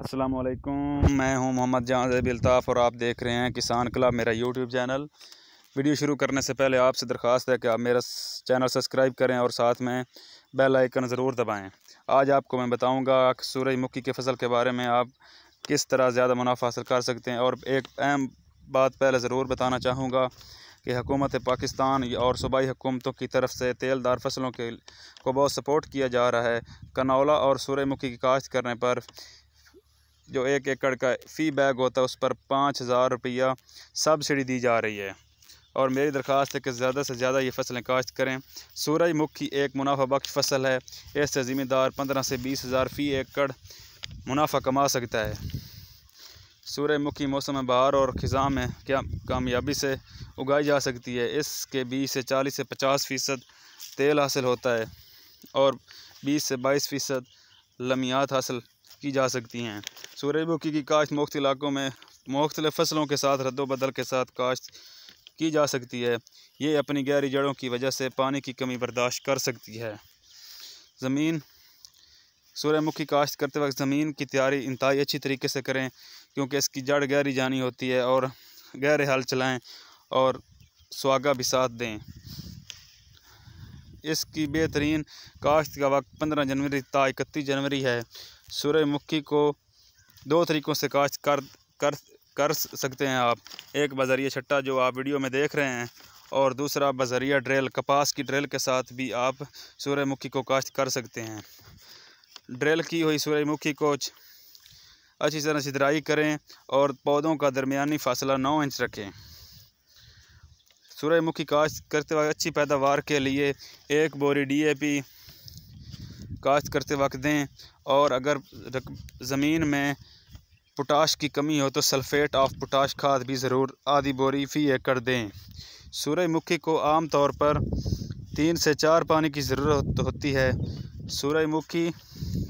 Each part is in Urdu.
السلام علیکم میں ہوں محمد جہاں زیب الطاف اور آپ دیکھ رہے ہیں کسان کلب میرا یوٹیوب چینل ویڈیو شروع کرنے سے پہلے آپ سے درخواست ہے کہ آپ میرا چینل سبسکرائب کریں اور ساتھ میں بیل آئیکن ضرور دبائیں آج آپ کو میں بتاؤں گا سورج مکھی کے فصل کے بارے میں آپ کس طرح زیادہ منافع حاصل کر سکتے ہیں اور ایک اہم بات پہلے ضرور بتانا چاہوں گا کہ حکومت پاکستان اور صوبائی حکومتوں کی طرف سے تیل دار فصلوں کے کو بہت سپورٹ کیا جا رہا ہے کنولا اور سورج مکھی کی کاشت کرنے پر جو ایک ایکڑ کا فی بیگ ہوتا ہے اس پر پانچ ہزار روپیہ سبسڈی دی جا رہی ہے اور میری درخواست ہے کہ زیادہ سے زیادہ یہ فصلیں کاشت کریں سورج مکھی ایک منافع بخش فصل ہے اس سے ذمہ دار پندرہ سے بیس ہزار فی ایکڑ منافع کما سکتا ہے سورج مکھی موسم بہار اور خزاں میں کیا کامیابی سے اگائی جا سکتی ہے اس کے بیس سے چالیس سے پچاس فیصد تیل حاصل ہوتا ہے اور بیس سے بائیس فیصد لمیات حاصل کی جا سکتی ہیں سورج مکھی کی کاشت مختلف علاقوں میں مختلف فصلوں کے ساتھ رد و بدل کے ساتھ کاشت کی جا سکتی ہے یہ اپنی گہری جڑوں کی وجہ سے پانی کی کمی برداشت کر سکتی ہے زمین سورج مکھی کاشت کرتے وقت زمین کی تیاری انتہائی اچھی طریقے سے کریں کیونکہ اس کی جڑ گہری جانی ہوتی ہے اور گہرے حل چلائیں اور سواگا بھی ساتھ دیں اس کی بہترین کاشت کا وقت پندرہ جنوری تا اکتیس جنوری ہے سورج مکھی کو دو طریقوں سے کاشت کر کر سکتے ہیں آپ ایک بذریعہ چھٹا جو آپ ویڈیو میں دیکھ رہے ہیں اور دوسرا بذریعہ ڈریل کپاس کی ڈریل کے ساتھ بھی آپ سورہ مکھی کو کاشت کر سکتے ہیں ڈریل کی ہوئی سورہ مکھی کو اچھی طرح ستھرائی کریں اور پودوں کا درمیانی فاصلہ نو انچ رکھیں سورہ مکھی کاشت کرتے وقت اچھی پیداوار کے لیے ایک بوری ڈی اے پی کاشت کرتے وقت دیں اور اگر زمین میں پوٹاش کی کمی ہو تو سلفیٹ آف پوٹاش کھاد بھی ضرور آدھی بوری فی کر دیں سورج مکھی کو عام طور پر تین سے چار پانی کی ضرورت ہوتی ہے سورج مکھی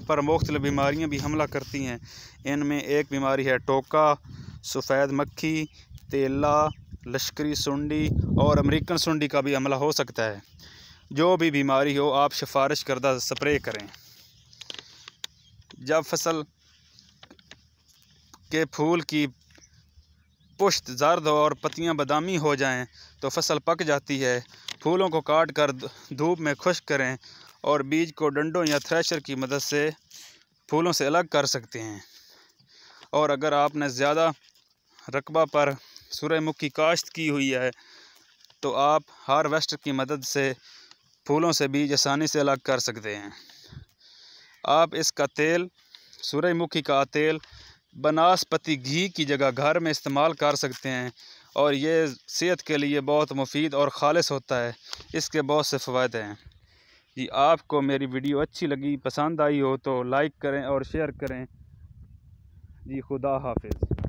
پر مختلف بیماریاں بھی حملہ کرتی ہیں ان میں ایک بیماری ہے ٹوکا سفید مکھی تیلا لشکری سنڈی اور امریکن سنڈی کا بھی عملہ ہو سکتا ہے جو بھی بیماری ہو آپ سفارش کردہ سپرے کریں جب فصل کے پھول کی پشت زرد اور پتیاں بادامی ہو جائیں تو فصل پک جاتی ہے پھولوں کو کاٹ کر دھوپ میں خشک کریں اور بیج کو ڈنڈوں یا تھریشر کی مدد سے پھولوں سے الگ کر سکتے ہیں اور اگر آپ نے زیادہ رقبہ پر سورہ مکھ کی کاشت کی ہوئی ہے تو آپ ہارویسٹر کی مدد سے پھولوں سے بیج آسانی سے الگ کر سکتے ہیں آپ اس کا تیل سورج مکھی کا تیل بناسپتی گھی کی جگہ گھر میں استعمال کر سکتے ہیں اور یہ صحت کے لیے بہت مفید اور خالص ہوتا ہے اس کے بہت سے فوائد ہیں جی آپ کو میری ویڈیو اچھی لگی پسند آئی ہو تو لائک کریں اور شیئر کریں جی خدا حافظ